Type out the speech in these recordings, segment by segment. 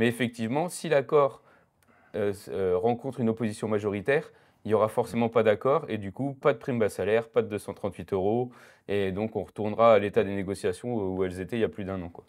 Mais effectivement, si l'accord euh, euh, rencontre une opposition majoritaire, il n'y aura forcément pas d'accord et du coup, pas de prime bas salaire, pas de 238 euros. Et donc, on retournera à l'état des négociations où elles étaient il y a plus d'un an. Quoi.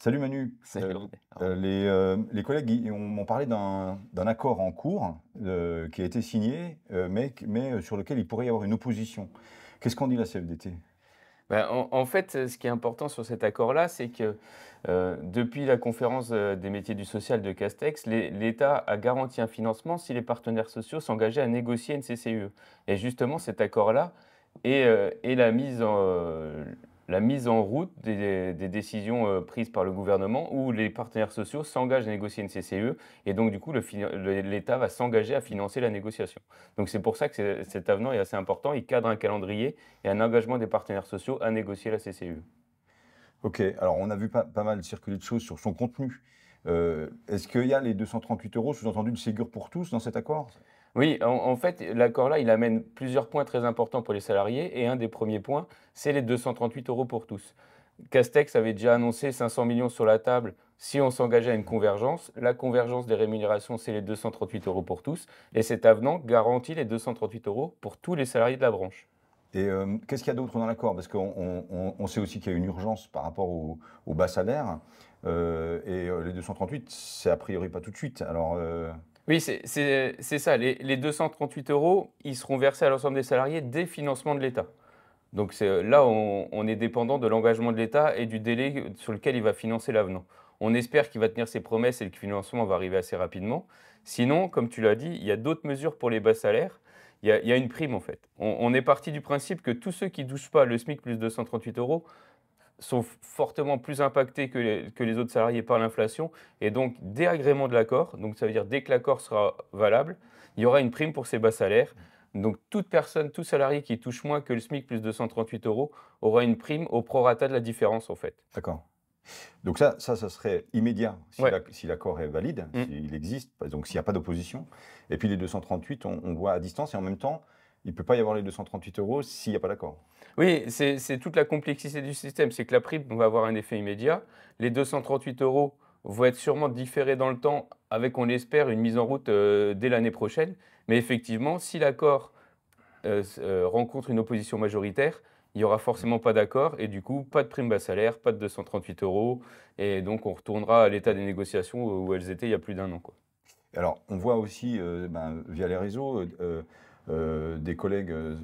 Salut Manu. Salut. Euh, euh, euh, les, collègues m'ont parlé d'un accord en cours qui a été signé, mais, mais, sur lequel il pourrait y avoir une opposition. Qu'est-ce qu'on dit la CFDT ben, en, fait, ce qui est important sur cet accord-là, c'est que depuis la conférence des métiers du social de Castex, l'État a garanti un financement si les partenaires sociaux s'engageaient à négocier une CCUE. Et justement, cet accord-là, est la mise en, la mise en route des, décisions euh, prises par le gouvernement où les partenaires sociaux s'engagent à négocier une CCE et donc du coup l'État va s'engager à financer la négociation. Donc c'est pour ça que cet avenant est assez important, il cadre un calendrier et un engagement des partenaires sociaux à négocier la CCE. Ok, alors on a vu pas, mal circuler de choses sur son contenu. Euh, est-ce qu'il y a les 238 euros sous-entendu de Ségur pour tous dans cet accord oui, en, fait, l'accord-là, il amène plusieurs points très importants pour les salariés. Et un des premiers points, c'est les 238 euros pour tous. Castex avait déjà annoncé 500 millions sur la table si on s'engageait à une convergence. La convergence des rémunérations, c'est les 238 euros pour tous. Et cet avenant garantit les 238 euros pour tous les salariés de la branche. Et euh, qu'est-ce qu'il y a d'autre dans l'accord Parce qu'on sait aussi qu'il y a une urgence par rapport au, bas salaire. Euh, et euh, les 238, c'est a priori pas tout de suite. Alors. Oui, c'est ça. Les, 238 euros, ils seront versés à l'ensemble des salariés dès financement de l'État. Donc euh, là, on, est dépendant de l'engagement de l'État et du délai sur lequel il va financer l'avenant. On espère qu'il va tenir ses promesses et que le financement va arriver assez rapidement. Sinon, comme tu l'as dit, il y a d'autres mesures pour les bas salaires. Il y, a, une prime en fait. On, est parti du principe que tous ceux qui ne touchent pas le SMIC plus 238 euros sont fortement plus impactés que les, que les autres salariés par l'inflation. Et donc, dès de l'accord, donc ça veut dire dès que l'accord sera valable, il y aura une prime pour ces bas salaires. Donc, toute personne, tout salarié qui touche moins que le SMIC plus 238 euros aura une prime au prorata de la différence, en fait. D'accord. Donc ça, ça, ça serait immédiat si l'accord est valide, mm. s'il existe, donc s'il n'y a pas d'opposition. Et puis les 238, on voit à distance et en même temps, il ne peut pas y avoir les 238 euros s'il n'y a pas d'accord. Oui, c'est toute la complexité du système. C'est que la prime va avoir un effet immédiat. Les 238 euros vont être sûrement différés dans le temps avec, on l'espère, une mise en route euh, dès l'année prochaine. Mais effectivement, si l'accord euh, euh, rencontre une opposition majoritaire, il n'y aura forcément pas d'accord et du coup, pas de prime bas salaire, pas de 238 euros. Et donc, on retournera à l'état des négociations où elles étaient il y a plus d'un an. Alors, on voit aussi, ben, via les réseaux, euh, des collègues euh,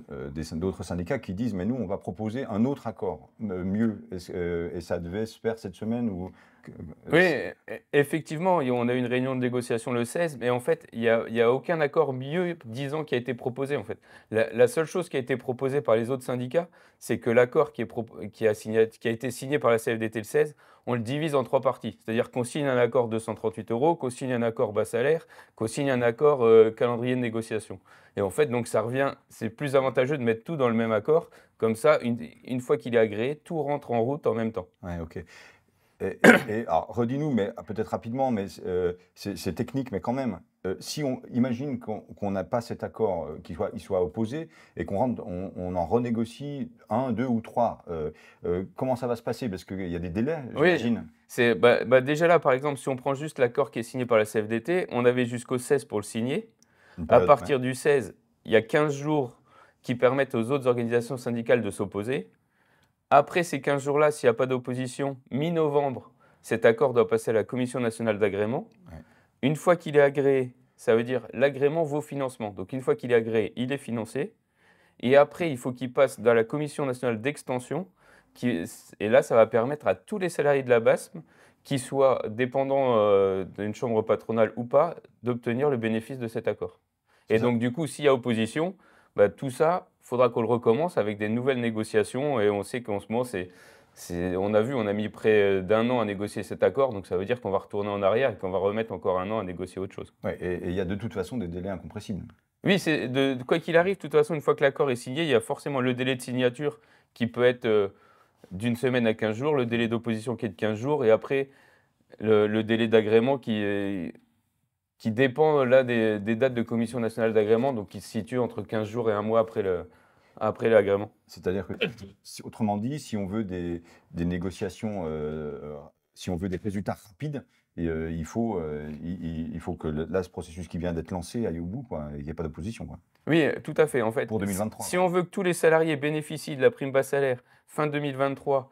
d'autres syndicats qui disent mais nous on va proposer un autre accord euh, mieux et, et ça devait se faire cette semaine ou euh, oui, e, e, effectivement, on a eu une réunion de négociation le 16, mais en fait, il n'y a, a, aucun accord mieux disant qui a été proposé. En fait. La, seule chose qui a été proposée par les autres syndicats, c'est que l'accord qui, qui, a signé, qui a été signé par la CFDT le 16, on le divise en trois parties. C'est-à-dire qu'on signe un accord de 138 euros, qu'on signe un accord bas salaire, qu'on signe un accord euh, calendrier de négociation. Et en fait, donc ça revient, c'est plus avantageux de mettre tout dans le même accord. Comme ça, une, une fois qu'il est agréé, tout rentre en route en même temps. Ouais, ok. Et, redis-nous, mais ah, peut-être rapidement, mais euh, c'est technique, mais quand même, euh, si on imagine qu'on n'a pas cet accord, euh, qu'il soit, soit opposé, et qu'on on, on, en renégocie un, deux ou trois, comment ça va se passer Parce qu'il y a des délais, j'imagine. Oui, bah, bah, déjà là, par exemple, si on prend juste l'accord qui est signé par la CFDT, on avait jusqu'au 16 pour le signer. à partir du 16, il y a 15 jours qui permettent aux autres organisations syndicales de s'opposer. Après ces 15 jours-là, s'il n'y a pas d'opposition, mi-novembre, cet accord doit passer à la Commission nationale d'agrément. Une fois qu'il est agréé, ça veut dire l'agrément vaut financement. Donc une fois qu'il est agréé, il est financé. Et après, il faut qu'il passe dans la Commission nationale d'extension. et là, ça va permettre à tous les salariés de la BASM, qu'ils soient dépendants euh, d'une chambre patronale ou pas, d'obtenir le bénéfice de cet accord. Et donc, du coup, s'il y a opposition, bah, tout ça, il faudra qu'on le recommence avec des nouvelles négociations. Et on sait qu'en ce moment, c'est, on a vu, on a mis près euh, d'un an à négocier cet accord, donc ça veut dire qu'on va retourner en arrière et qu'on va remettre encore un an à négocier autre chose. et il y a de toute façon des délais incompressibles. Oui, de, quoi qu'il arrive, de toute façon, une fois que l'accord est signé, il y a forcément le délai de signature qui peut être euh, d'une semaine à 15 jours, le délai d'opposition qui est de 15 jours, et après le, le délai d'agrément qui est qui dépend euh, là des, dates de commission nationale d'agrément, donc qui se situe entre 15 jours et un mois après le, après l'agrément. C'est-à-dire que, autrement dit, si on veut des, des négociations, euh, euh, si on veut des résultats rapides, il, faut, il, faut que là, ce processus qui vient d'être lancé aille au bout, quoi, il n'y a pas d'opposition. Oui, tout à fait. En fait, pour 2023. Si, si on veut que tous les salariés bénéficient de la prime bas salaire fin 2023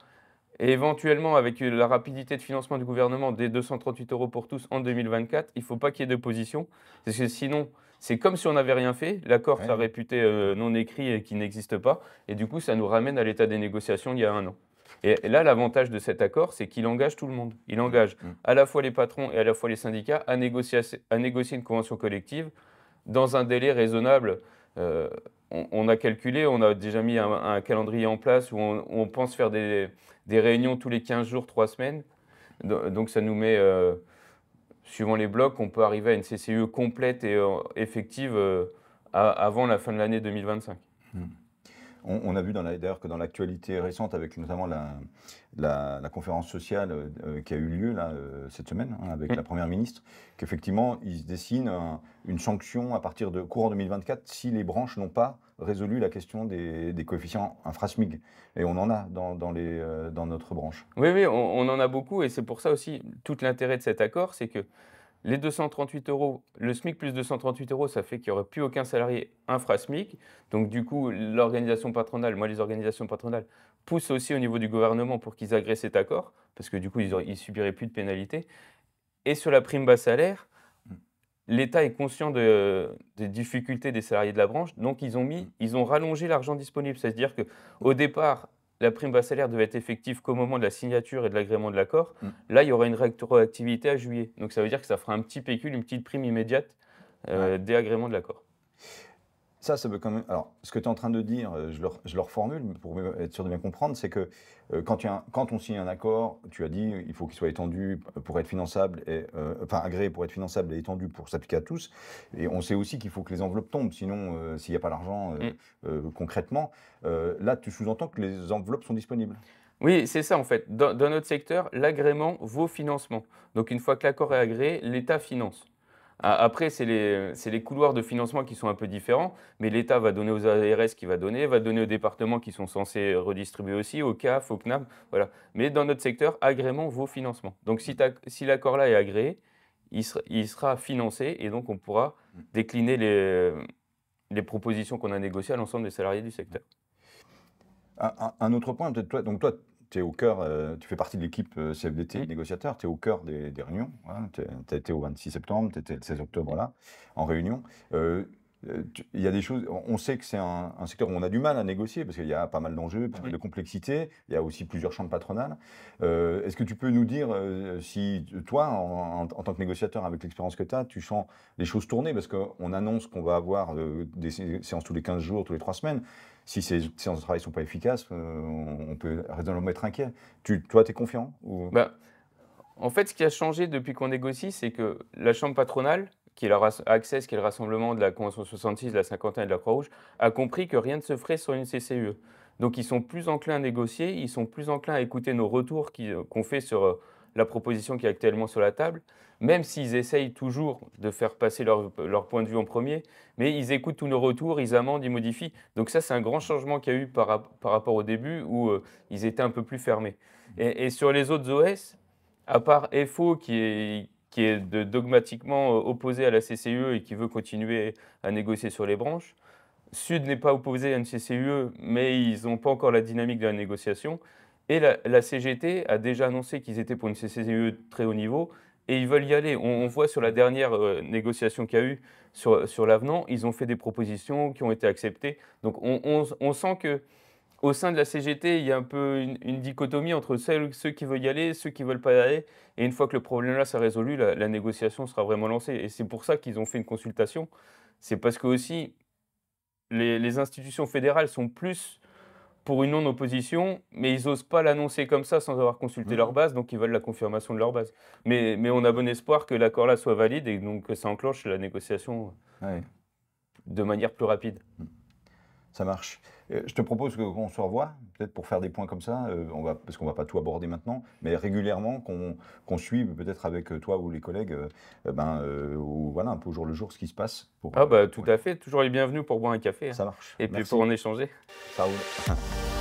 et éventuellement, avec euh, la rapidité de financement du gouvernement des 238 euros pour tous en 2024, il ne faut pas qu'il y ait de position. sinon, c'est comme si on n'avait rien fait. L'accord ouais. réputé euh, non écrit et qui n'existe pas. Et du coup, ça nous ramène à l'état des négociations il y a un an. Et là, l'avantage de cet accord, c'est qu'il engage tout le monde. Il engage mm. à la fois les patrons et à la fois les syndicats à négocier, une convention collective dans un délai raisonnable. Euh, on, a calculé, on a déjà mis un, calendrier en place où on, pense faire des, réunions tous les 15 jours, 3 semaines. Donc ça nous met, euh, suivant les blocs, on peut arriver à une CCE complète et euh, effective euh, avant la fin de l'année 2025. On, a vu d'ailleurs que dans l'actualité récente, avec notamment la, conférence sociale euh, euh, qui a eu lieu euh, cette semaine hein, avec mm. la Première ministre, qu'effectivement, il se dessine une sanction à partir de courant 2024 si les branches n'ont pas résolu la question des, coefficients infrasmig. Et on en a dans, notre branche. Oui, oui, on en a beaucoup. Et c'est pour ça aussi, tout l'intérêt de cet accord, c'est que les 238 euros, le SMIC plus 238 euros, ça fait qu'il n'y aurait plus aucun salarié infrasmic. Donc du coup, l'organisation patronale, moi les organisations patronales, poussent aussi au niveau du gouvernement pour qu'ils agressent cet accord, parce que du coup, ils ne subiraient plus de pénalités. Et sur la prime bas salaire, l'État est conscient des difficultés des salariés de la branche, donc ils ont mis, ils ont rallongé l'argent disponible. C'est-à-dire qu'au départ, la prime bas salaire devait être effective qu'au moment de la signature et de l'agrément de l'accord. Mm. Là, il y aura une rétroactivité à juillet. Donc ça veut dire que ça fera un petit pécule, une petite prime immédiate euh, dès agrément de l'accord. Ça, veut quand même. Alors, ce que tu es en train de dire, euh, je le, je reformule pour être sûr de bien comprendre, c'est que euh, quand, on signe un accord, tu as dit il faut qu'il soit étendu pour être finançable, et, euh, enfin agréé pour être finançable et étendu pour s'appliquer à tous. Et on sait aussi qu'il faut que les enveloppes tombent, sinon, s'il n'y a pas l'argent mm. concrètement, là, tu sous-entends que les enveloppes sont disponibles. Oui, c'est ça en fait. dans notre secteur, l'agrément vaut financement. Donc, une fois que l'accord est agréé, l'État finance. Après, c'est les, couloirs de financement qui sont un peu différents, mais l'État va donner aux ARS qui va donner, va donner aux départements qui sont censés redistribuer aussi, au CAF, au CNAM, voilà. Mais dans notre secteur, agrément vos financements. Donc si, si l'accord-là est agréé, il sera, financé et donc on pourra décliner les, les propositions qu'on a négociées à l'ensemble des salariés du secteur. Un, autre point, peut-être donc toi, tu es au cœur, euh, tu fais partie de l'équipe euh, CFDT, négociateur, tu es au cœur des, réunions. Hein. tu as été au 26 septembre, tu étais le 16 octobre là, en réunion. Euh, euh, il y a des choses, on sait que c'est un, secteur où on a du mal à négocier parce qu'il y a pas mal d'enjeux, de complexité, il y a aussi plusieurs chambres patronales. Euh, est-ce que tu peux nous dire euh, si toi, en, tant que négociateur, avec l'expérience que tu as, tu sens les choses tourner parce qu'on annonce qu'on va avoir des séances tous les 15 jours, tous les 3 semaines. Si ces séances de travail ne sont pas efficaces, on peut raisonnablement être inquiet. toi, tu es confiant ou... Bah, en fait, ce qui a changé depuis qu'on négocie, c'est que la chambre patronale, qui est le rassemblement de la Convention 66, de la cinquantaine et de la Croix-Rouge, a compris que rien ne se ferait sur une CCUE. Donc ils sont plus enclins à négocier, ils sont plus enclins à écouter nos retours euh, qu'on fait sur euh, la proposition qui est actuellement sur la table, même s'ils essayent toujours de faire passer leur, point de vue en premier, mais ils écoutent tous nos retours, ils amendent, ils modifient. Donc ça, c'est un grand changement qu'il y a eu par, rapport au début où euh, ils étaient un peu plus fermés. Et, et, sur les autres OS, à part FO qui est, qui est de, dogmatiquement euh, opposé à la CCUE et qui veut continuer à négocier sur les branches. Sud n'est pas opposé à une CCUE, mais ils n'ont pas encore la dynamique de la négociation. Et la, CGT a déjà annoncé qu'ils étaient pour une CCUE très haut niveau et ils veulent y aller. On, voit sur la dernière euh, négociation qu'il y a eu sur, sur l'avenant, ils ont fait des propositions qui ont été acceptées. Donc on, on, on sent que au sein de la CGT, il y a un peu une, dichotomie entre ceux qui veulent y aller, ceux qui veulent pas y aller. Et une fois que le problème-là sera résolu, la, négociation sera vraiment lancée. Et c'est pour ça qu'ils ont fait une consultation. C'est parce que aussi, les, institutions fédérales sont plus pour une non-opposition, mais ils n'osent pas l'annoncer comme ça sans avoir consulté leur mhm. base, donc ils veulent la confirmation de leur base. Mais, on a bon espoir que l'accord-là soit valide et donc que ça enclenche la négociation de manière plus rapide. Mm. Ça marche. Euh, je te propose qu'on se revoie, peut-être pour faire des points comme ça, euh, on va, parce qu'on ne va pas tout aborder maintenant, mais régulièrement qu'on suive, peut-être avec euh, toi ou les collègues, ben, ou, voilà, un peu au jour le jour ce qui se passe. Pour, ah bah, tout à fait, toujours les bienvenus pour boire un café. Hein. Ça marche. Et puis pour en échanger. Ça roule.